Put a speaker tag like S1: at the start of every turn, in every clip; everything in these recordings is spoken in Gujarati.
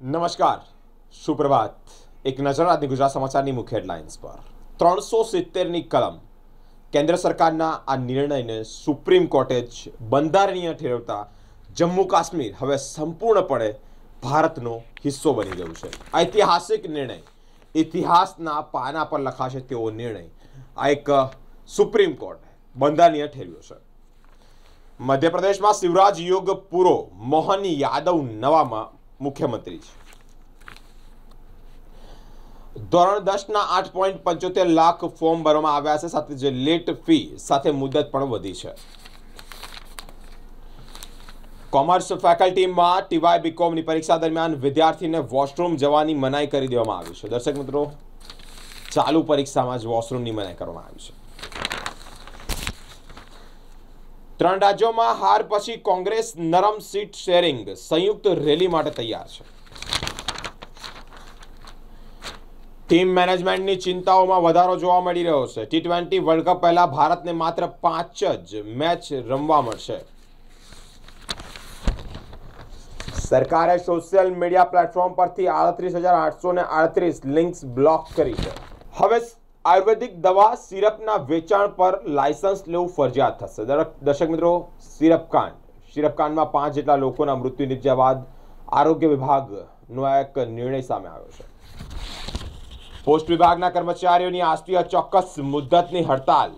S1: નમસ્કાર સુપ્રભાત એક નજર આજની ગુજરાત સમાચારની મુખ્ય હેડલાઇન્સ પર ત્રણસો સિત્તેરની કલમ કેન્દ્ર સરકારના આ નિર્ણયને સુપ્રીમ કોર્ટે જ બંધારણીય ઠેરવતા જમ્મુ કાશ્મીર હવે સંપૂર્ણપણે ભારતનો હિસ્સો બની ગયું છે ઐતિહાસિક નિર્ણય ઇતિહાસના પાના પર લખાશે તેવો નિર્ણય આ એક સુપ્રીમ કોર્ટે બંધારણીય ઠેર્યો છે મધ્યપ્રદેશમાં શિવરાજ યોગ પૂરો મોહન યાદવ નવામાં મુખ્યમંત્રી છે ધોરણ દસના આઠ પોઈન્ટ પંચોતેર લાખ ફોર્મ ભરવામાં આવ્યા છે સાથે જે લેટ ફી સાથે મુદત પણ વધી છે કોમર્સ ફેકલ્ટીમાં ટીવાય બીકોમની પરીક્ષા દરમિયાન વિદ્યાર્થીને વોશરૂમ જવાની મનાઈ કરી દેવામાં આવી છે દર્શક મિત્રો ચાલુ પરીક્ષામાં જ વોશરૂમની મનાઈ કરવામાં આવી છે ત્રણ રાજ્યોમાં હાર પછી કોંગ્રેસ નરમ સીટ શેરિંગ સંયુક્ત રેલી માટે તૈયાર છે ટીમ મેનેજમેન્ટની ચિંતાઓમાં વધારો જોવા મળી રહ્યો છે ટી ટ્વેન્ટી વર્લ્ડ કપ પહેલા ભારતને માત્ર પાંચ જ મેચ રમવા મળશે સરકારે સોશિયલ મીડિયા પ્લેટફોર્મ પરથી આડત્રીસ હજાર આઠસો ને આડત્રીસ લિંક્સ બ્લોક કરી છે હવે આયુર્વેદિક દવા સિરપના વેચાણ પર લાયસન્સ લેવું ફરજિયાત થશે દર્શક મિત્રો સિરપકાંડ સિરપકાંડમાં પાંચ જેટલા લોકોના મૃત્યુ નિપજ્યા બાદ આરોગ્ય વિભાગનો એક નિર્ણય સામે આવ્યો છે પોસ્ટ વિભાગના કર્મચારીઓની આજથી અચોક્કસ મુદ્દતની હડતાલ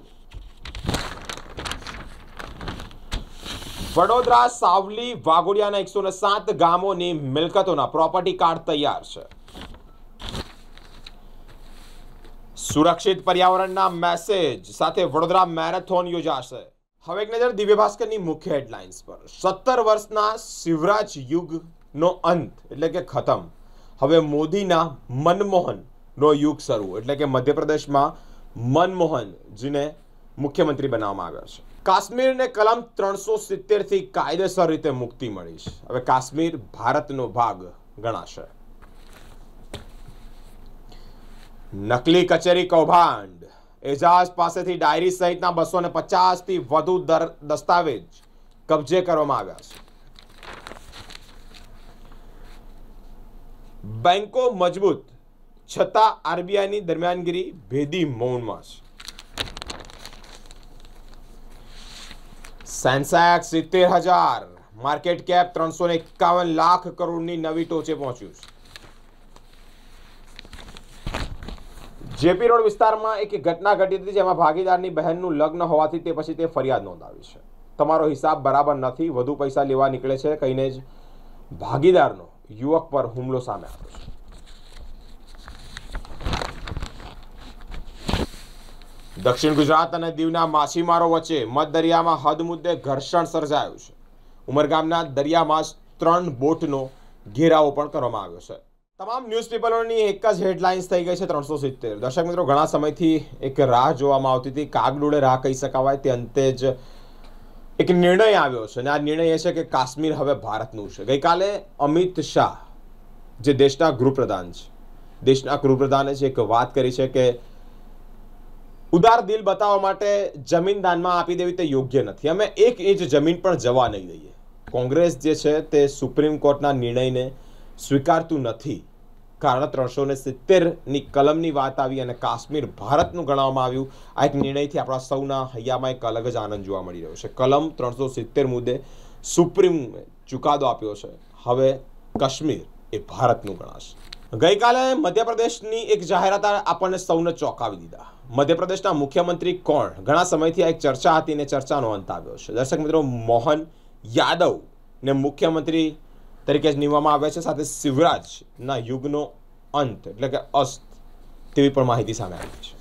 S1: વડોદરા સાવલી વાગોડિયાના એકસો સાત ગામોની મિલકતોના પ્રોપર્ટી કાર્ડ તૈયાર છે સુરક્ષિત પર્યાવરણના મેસેજ સાથે વડોદરા મેરેથોન યોજાશે હવે એક નજર દિવ્ય ભાસ્કરની મુખ્ય હેડલાઇન્સ પર સત્તર વર્ષના શિવરાજ યુગનો અંત એટલે કે ખતમ હવે મોદીના મનમોહનનો યુગ શરૂ એટલે કે મધ્યપ્રદેશમાં મનમોહન મનમોહનજીને મુખ્યમંત્રી બનાવવામાં આવ્યા છે કાશ્મીરને કલમ ત્રણસો સિત્તેરથી કાયદેસર રીતે મુક્તિ મળી છે હવે કાશ્મીર ભારતનો ભાગ ગણાશે નકલી કચેરી કૌભાંડ એજાજ પાસેથી ડાયરી સહિતના બસો ને પચાસથી વધુ દસ્તાવેજ કબજે કરવામાં આવ્યા છે બેંકો મજબૂત છતાં આરબીઆઈની દરમિયાનગીરી ભેદી મૌનમાં છે સેન્સેક્સ સિત્તેર હજાર માર્કેટ કેપ ત્રણસો એકાવન લાખ કરોડની નવી ટોચે પહોંચ્યું છે જેપી રોડ વિસ્તારમાં એક ઘટના ઘટી હતી જેમાં ભાગીદારની બહેનનું લગ્ન હોવાથી તે પછી તે ફરિયાદ નોંધાવી છે તમારો હિસાબ બરાબર નથી વધુ પૈસા લેવા નીકળે છે કહીને જ ભાગીદારનો યુવક પર હુમલો સામે આવ્યો છે દક્ષિણ ગુજરાત અને દીવના માછીમારો વચ્ચે મધદરિયામાં હદ મુદ્દે ઘર્ષણ સર્જાયું છે ઉમરગામના દરિયામાં ત્રણ બોટનો ઘેરાવો પણ કરવામાં આવ્યો છે તમામ ન્યૂઝપેપરોની એક જ હેડલાઇન્સ થઈ ગઈ છે ત્રણસો સિત્તેર દર્શક મિત્રો ઘણા સમયથી એક રાહ જોવામાં આવતી હતી કાગડોળે રાહ કહી શકાવાય તે અંતે જ એક નિર્ણય આવ્યો છે અને આ નિર્ણય એ છે કે કાશ્મીર હવે ભારતનું છે ગઈકાલે અમિત શાહ જે દેશના ગૃહપ્રધાન છે દેશના ગૃહપ્રધાને જે એક વાત કરી છે કે ઉદાર દિલ બતાવવા માટે જમીન દાનમાં આપી દેવી તે યોગ્ય નથી અમે એક ઇંચ જમીન પણ જવા નહીં દઈએ કોંગ્રેસ જે છે તે સુપ્રીમ કોર્ટના નિર્ણયને સ્વીકારતું નથી કારણ ત્રણસો ને સિત્તેરની કલમની વાત આવી અને કાશ્મીર ભારતનું ગણાવવામાં આવ્યું આ એક નિર્ણયથી આપણા સૌના હૈયામાં એક અલગ જ આનંદ જોવા મળી રહ્યો છે કલમ ત્રણસો સિત્તેર મુદ્દે સુપ્રીમ ચુકાદો આપ્યો છે હવે કાશ્મીર એ ભારતનું ગણાશે ગઈકાલે મધ્યપ્રદેશની એક જાહેરાત આપણને સૌને ચોંકાવી દીધા મધ્યપ્રદેશના મુખ્યમંત્રી કોણ ઘણા સમયથી આ એક ચર્ચા હતી અને ચર્ચાનો અંત આવ્યો છે દર્શક મિત્રો મોહન યાદવ ને મુખ્યમંત્રી તરીકે જ નીમવામાં આવ્યા છે સાથે શિવરાજના યુગનો અંત એટલે કે અસ્ત તેવી પણ માહિતી સામે આવી છે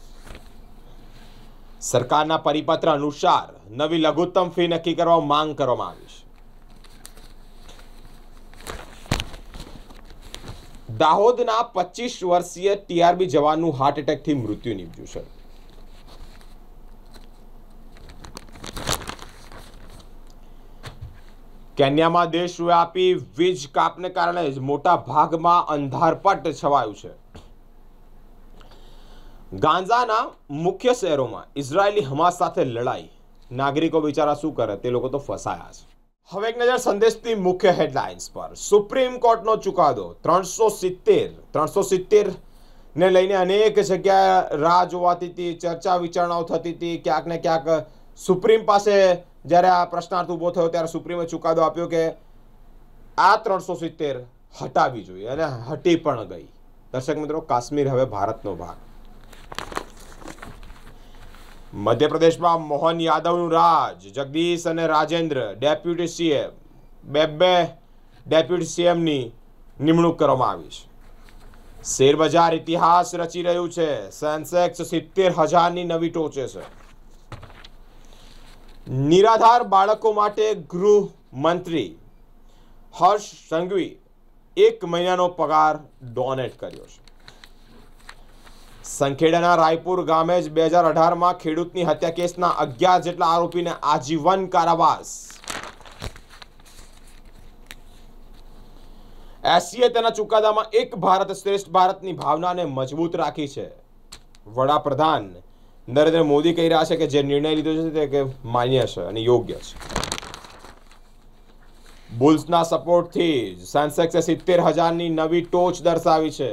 S1: સરકારના પરિપત્ર અનુસાર નવી લઘુત્તમ ફી નક્કી કરવા માંગ કરવામાં આવી છે દાહોદના પચીસ વર્ષીય ટીઆરબી જવાનનું હાર્ટ એટેકથી મૃત્યુ નીપજ્યું છે કેન્યામાં દેશવ્યાપી વીજ કાપને કારણે જ મોટા ભાગમાં અંધારપટ છવાયું છે ગાંજાના મુખ્ય શહેરોમાં ઇઝરાયેલી હમાસ સાથે લડાઈ નાગરિકો બિચારા શું કરે તે લોકો તો ફસાયા છે હવે એક નજર સંદેશથી મુખ્ય હેડલાઇન્સ પર સુપ્રીમ કોર્ટનો ચુકાદો ત્રણસો સિત્તેર ત્રણસો સિત્તેર ને લઈને અનેક જગ્યાએ રાહ જોવાતી હતી ચર્ચા વિચારણાઓ થતી હતી ક્યાંક ને ક્યાંક સુપ્રીમ પાસે જ્યારે આ પ્રશ્નાર્થ ઊભો થયો ત્યારે સુપ્રીમે ચુકાદો આપ્યો કે આ ત્રણસો સિત્તેર હટાવી જોઈએ અને હટી પણ ગઈ દર્શક મિત્રો કાશ્મીર હવે ભારતનો ભાગ મધ્યપ્રદેશમાં મોહન યાદવનું રાજ જગદીશ અને રાજેન્દ્ર ડેપ્યુટી સીએમ બે બે ડેપ્યુટી સીએમની નિમણૂક કરવામાં આવી છે શેરબજાર ઇતિહાસ રચી રહ્યું છે સેન્સેક્સ સિત્તેર હજારની નવી ટોચે છે નિરાધાર બાળકો માટે ગૃહ મંત્રી હર્ષ સંઘવી એક મહિનાનો પગાર ડોનેટ કર્યો છે સંખેડાના રાયપુર ગામે જ બે હજાર અઢારમાં ખેડૂતની હત્યા કેસના અગિયાર જેટલા આરોપીને આજીવન કારાવાસ એસસીએ તેના ચુકાદામાં એક ભારત શ્રેષ્ઠ ભારતની ભાવનાને મજબૂત રાખી છે વડાપ્રધાન નરેન્દ્ર મોદી કહી રહ્યા છે કે જે નિર્ણય લીધો છે તે કે માન્ય છે અને યોગ્ય છે બુલ્સના સપોર્ટથી સેન્સેક્સે સિત્તેર હજારની નવી ટોચ દર્શાવી છે